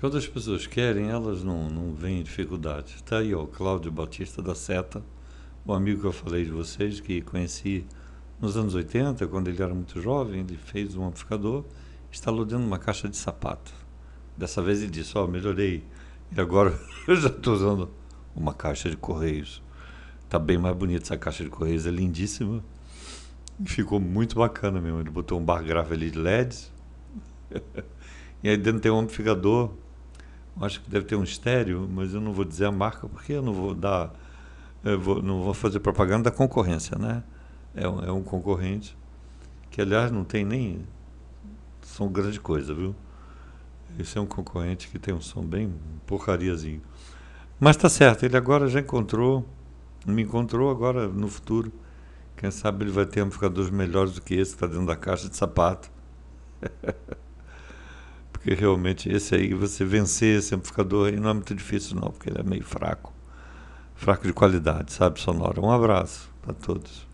Quando as pessoas querem, elas não, não veem dificuldade. Está aí o Cláudio Batista da Seta, o um amigo que eu falei de vocês, que conheci nos anos 80, quando ele era muito jovem, ele fez um amplificador, instalou dentro de uma caixa de sapato. Dessa vez ele disse, ó, oh, melhorei. E agora eu já estou usando uma caixa de correios. Está bem mais bonita essa caixa de correios, é lindíssima. ficou muito bacana mesmo. Ele botou um bar grave ali de LEDs. e aí dentro tem um amplificador acho que deve ter um estéreo, mas eu não vou dizer a marca porque eu não vou dar, vou, não vou fazer propaganda da concorrência, né? É um, é um concorrente que, aliás, não tem nem som grande coisa, viu? Esse é um concorrente que tem um som bem porcariazinho. Mas tá certo, ele agora já encontrou, me encontrou agora no futuro. Quem sabe ele vai ter amplificadores melhores do que esse que está dentro da caixa de sapato porque realmente esse aí você vencer esse amplificador aí não é muito difícil não, porque ele é meio fraco, fraco de qualidade, sabe, sonora. Um abraço para todos.